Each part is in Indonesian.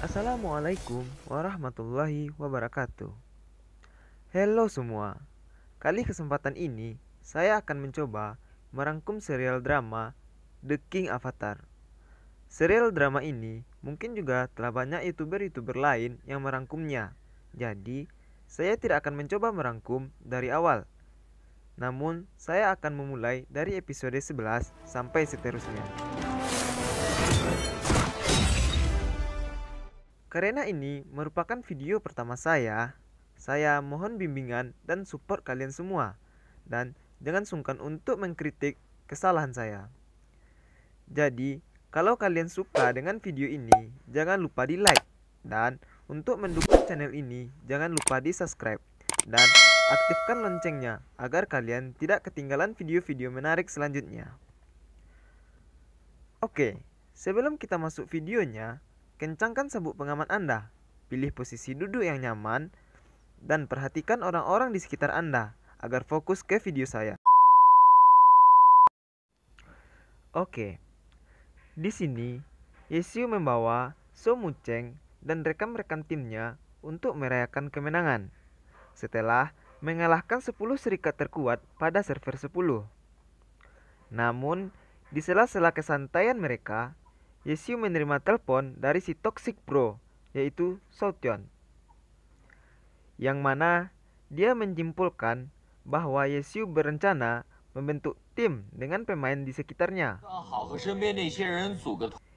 Assalamualaikum warahmatullahi wabarakatuh. Hello semua. Kali kesempatan ini saya akan mencoba merangkum serial drama The King Avatar. Serial drama ini mungkin juga telah banyak YouTuber-YouTuber lain yang merangkumnya. Jadi, saya tidak akan mencoba merangkum dari awal. Namun, saya akan memulai dari episode 11 sampai seterusnya. Karena ini merupakan video pertama saya, saya mohon bimbingan dan support kalian semua. Dan jangan sungkan untuk mengkritik kesalahan saya. Jadi, kalau kalian suka dengan video ini, jangan lupa di like. Dan untuk mendukung channel ini, jangan lupa di subscribe. Dan aktifkan loncengnya agar kalian tidak ketinggalan video-video menarik selanjutnya. Oke, sebelum kita masuk videonya, Kencangkan sabuk pengaman Anda, pilih posisi duduk yang nyaman, dan perhatikan orang-orang di sekitar Anda agar fokus ke video saya. Oke, di sini Yesiu membawa So Muceng dan rekan-rekan timnya untuk merayakan kemenangan setelah mengalahkan 10 serikat terkuat pada server 10. Namun, di sela-sela kesantaian mereka, Yesiu menerima telepon dari si Toxic Pro, yaitu Sotion. Yang mana dia menjimpulkan bahwa Yesiu berencana membentuk tim dengan pemain di sekitarnya.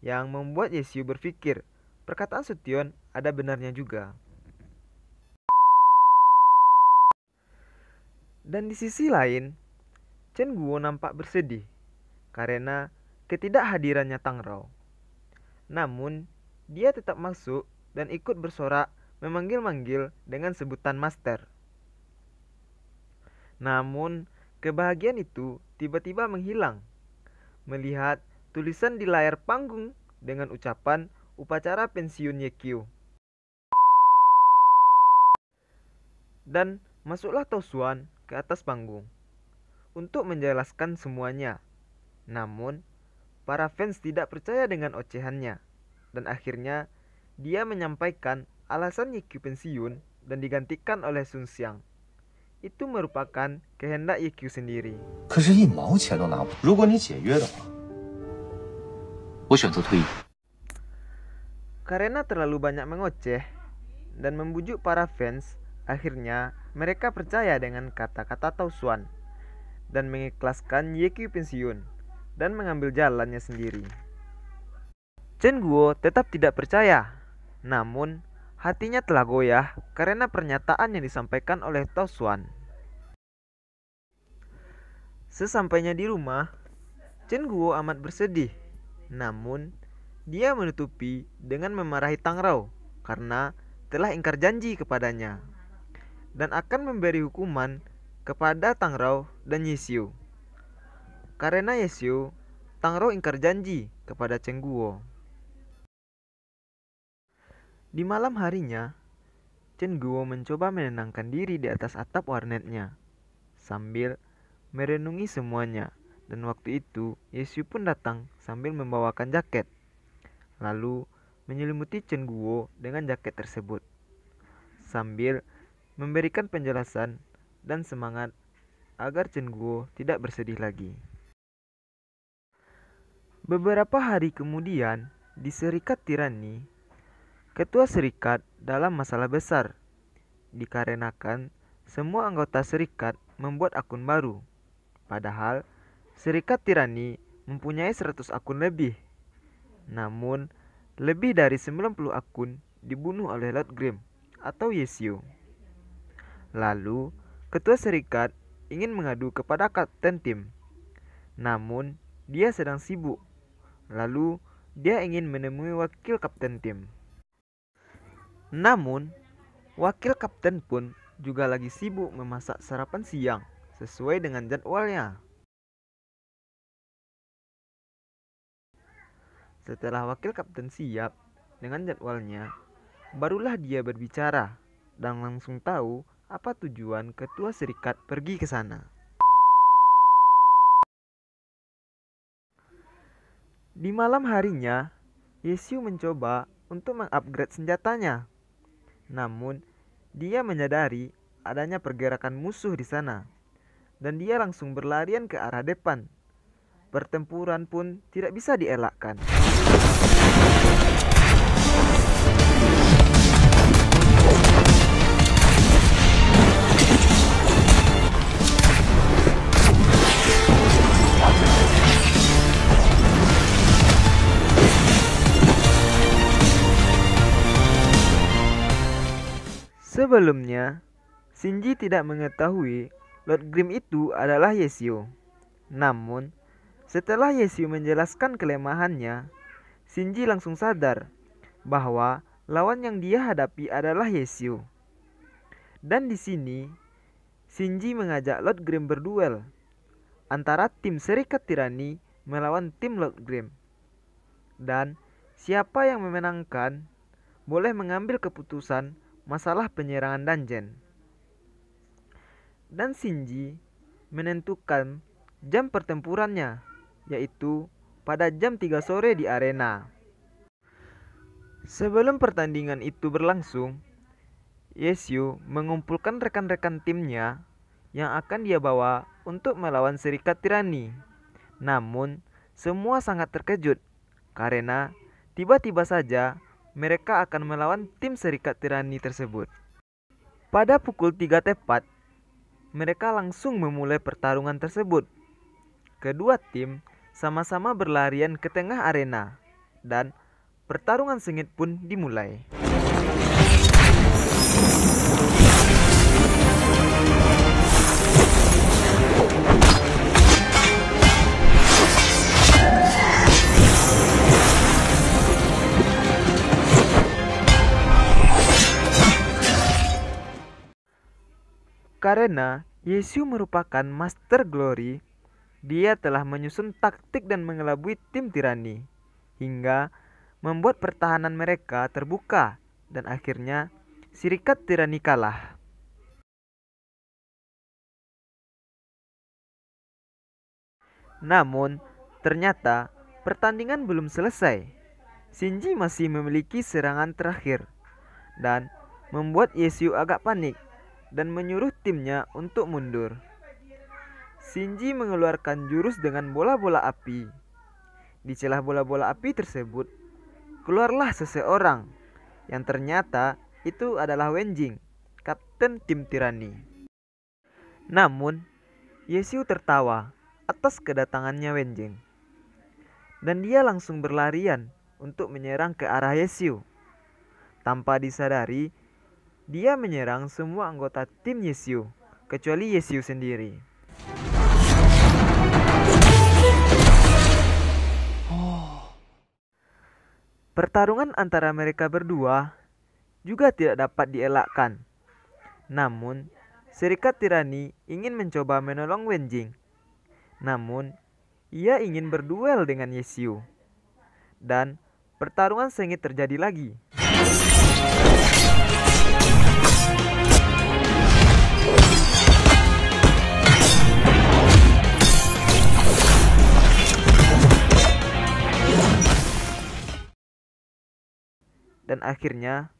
Yang membuat Yesiu berpikir, perkataan Sotion ada benarnya juga. Dan di sisi lain, Chen Guo nampak bersedih karena ketidakhadirannya Tang Rao. Namun, dia tetap masuk dan ikut bersorak memanggil-manggil dengan sebutan master. Namun, kebahagiaan itu tiba-tiba menghilang. Melihat tulisan di layar panggung dengan ucapan upacara pensiun Yekyu. Dan masuklah Tosuan ke atas panggung untuk menjelaskan semuanya. Namun, Para fans tidak percaya dengan ocehannya, dan akhirnya dia menyampaikan alasan Yikyu pensiun dan digantikan oleh Sun Xiang. Itu merupakan kehendak Yikyu sendiri. Karena terlalu banyak mengoceh dan membujuk para fans, akhirnya mereka percaya dengan kata-kata Tao Xuan dan mengikhlaskan Yekyu pensiun dan mengambil jalannya sendiri. Chen Guo tetap tidak percaya, namun hatinya telah goyah karena pernyataan yang disampaikan oleh Tao Xuan. Sesampainya di rumah, Chen Guo amat bersedih, namun dia menutupi dengan memarahi Tang Rao karena telah ingkar janji kepadanya dan akan memberi hukuman kepada Tang Rao dan Yi Xiu. Karena Yesyo, Tangro ingkar janji kepada Cengguo. Di malam harinya, Cengguo mencoba menenangkan diri di atas atap warnetnya sambil merenungi semuanya. Dan waktu itu, Yesyu pun datang sambil membawakan jaket. Lalu menyelimuti Cengguo dengan jaket tersebut. Sambil memberikan penjelasan dan semangat agar Cengguo tidak bersedih lagi. Beberapa hari kemudian, di Serikat Tirani, ketua serikat dalam masalah besar. Dikarenakan semua anggota serikat membuat akun baru. Padahal, serikat tirani mempunyai 100 akun lebih. Namun, lebih dari 90 akun dibunuh oleh Lord Grim atau Yesio. Lalu, ketua serikat ingin mengadu kepada kapten tim. Namun, dia sedang sibuk Lalu, dia ingin menemui wakil kapten tim. Namun, wakil kapten pun juga lagi sibuk memasak sarapan siang sesuai dengan jadwalnya. Setelah wakil kapten siap dengan jadwalnya, barulah dia berbicara dan langsung tahu apa tujuan ketua serikat pergi ke sana. Di malam harinya, Yesiu mencoba untuk mengupgrade senjatanya. Namun, dia menyadari adanya pergerakan musuh di sana. Dan dia langsung berlarian ke arah depan. Pertempuran pun tidak bisa dielakkan. Sebelumnya, Shinji tidak mengetahui Lord Grim itu adalah Yesio. Namun, setelah Yesio menjelaskan kelemahannya, Shinji langsung sadar bahwa lawan yang dia hadapi adalah Yesio. Dan di sini, Shinji mengajak Lord Grim berduel antara tim Serikat Tirani melawan tim Lord Grim. Dan siapa yang memenangkan boleh mengambil keputusan masalah penyerangan dungeon. Dan Shinji menentukan jam pertempurannya, yaitu pada jam 3 sore di arena. Sebelum pertandingan itu berlangsung, Yesyu mengumpulkan rekan-rekan timnya yang akan dia bawa untuk melawan serikat tirani. Namun, semua sangat terkejut karena tiba-tiba saja mereka akan melawan tim serikat tirani tersebut. Pada pukul 3 tepat, mereka langsung memulai pertarungan tersebut. Kedua tim sama-sama berlarian ke tengah arena dan pertarungan sengit pun dimulai. Karena Yesus merupakan master glory, dia telah menyusun taktik dan mengelabui tim tirani hingga membuat pertahanan mereka terbuka dan akhirnya sirikat tirani kalah. Namun, ternyata pertandingan belum selesai. Shinji masih memiliki serangan terakhir dan membuat Yesu agak panik dan menyuruh timnya untuk mundur. Shinji mengeluarkan jurus dengan bola-bola api. Di celah bola-bola api tersebut, keluarlah seseorang yang ternyata itu adalah Wenjing, kapten tim tirani. Namun, Yesiu tertawa atas kedatangannya Wenjing. Dan dia langsung berlarian untuk menyerang ke arah Yesiu. Tanpa disadari, dia menyerang semua anggota tim Yesyu, kecuali Yesyu sendiri. Pertarungan antara mereka berdua juga tidak dapat dielakkan. Namun, Serikat Tirani ingin mencoba menolong Wenjing. Namun, ia ingin berduel dengan Yesyu. Dan pertarungan sengit terjadi lagi. akhirnya,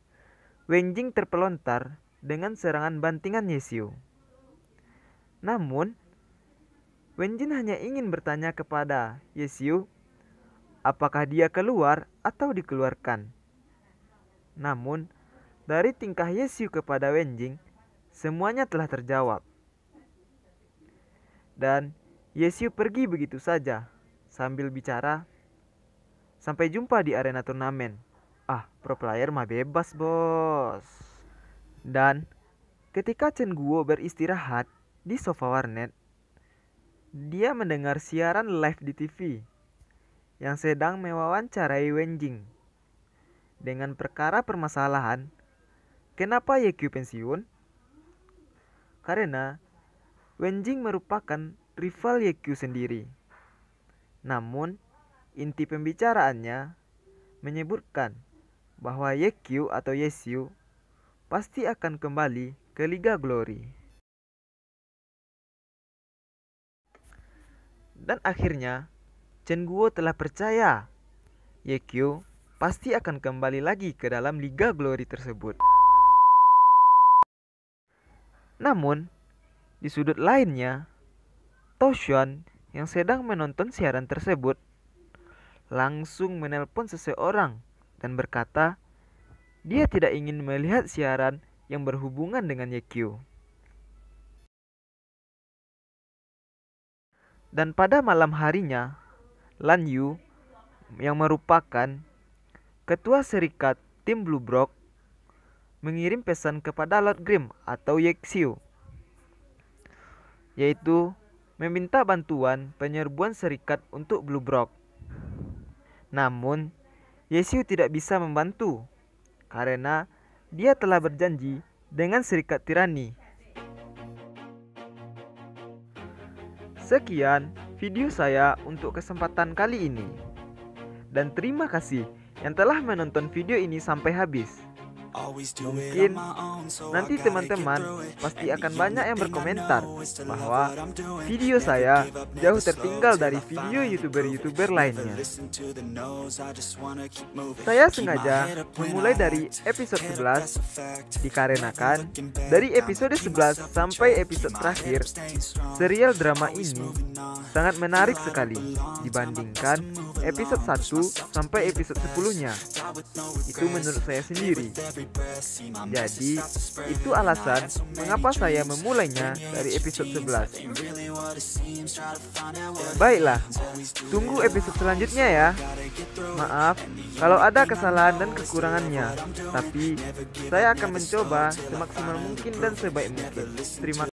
Wenjing terpelontar dengan serangan bantingan Xiu. Namun, Wenjing hanya ingin bertanya kepada Xiu, apakah dia keluar atau dikeluarkan. Namun, dari tingkah Xiu kepada Wenjing, semuanya telah terjawab. Dan Xiu pergi begitu saja sambil bicara, "Sampai jumpa di arena turnamen." Ah, pro player mah bebas, Bos. Dan ketika Chen Guo beristirahat di sofa warnet, dia mendengar siaran live di TV yang sedang mewawancarai Wenjing dengan perkara permasalahan kenapa YQ pensiun? Karena Wenjing merupakan rival YQ sendiri. Namun, inti pembicaraannya menyebutkan bahwa YQ atau Yesu pasti akan kembali ke Liga Glory. Dan akhirnya, Chen Guo telah percaya YQ pasti akan kembali lagi ke dalam Liga Glory tersebut. Namun, di sudut lainnya, Toshuan yang sedang menonton siaran tersebut langsung menelpon seseorang dan berkata, dia tidak ingin melihat siaran yang berhubungan dengan Yekyu. Dan pada malam harinya, Lan Yu yang merupakan ketua serikat tim Blue Brock mengirim pesan kepada Lord Grim atau Yexiu yaitu meminta bantuan penyerbuan serikat untuk Blue Brock. Namun, Yesus tidak bisa membantu karena dia telah berjanji dengan serikat tirani. Sekian video saya untuk kesempatan kali ini. Dan terima kasih yang telah menonton video ini sampai habis. Mungkin nanti teman-teman pasti akan banyak yang berkomentar bahwa video saya jauh tertinggal dari video youtuber-youtuber lainnya. Saya sengaja memulai dari episode 11 dikarenakan dari episode 11 sampai episode terakhir serial drama ini sangat menarik sekali dibandingkan episode 1 sampai episode 10-nya. Itu menurut saya sendiri. Jadi, itu alasan mengapa saya memulainya dari episode 11. Baiklah, tunggu episode selanjutnya ya. Maaf kalau ada kesalahan dan kekurangannya, tapi saya akan mencoba semaksimal mungkin dan sebaik mungkin. Terima kasih.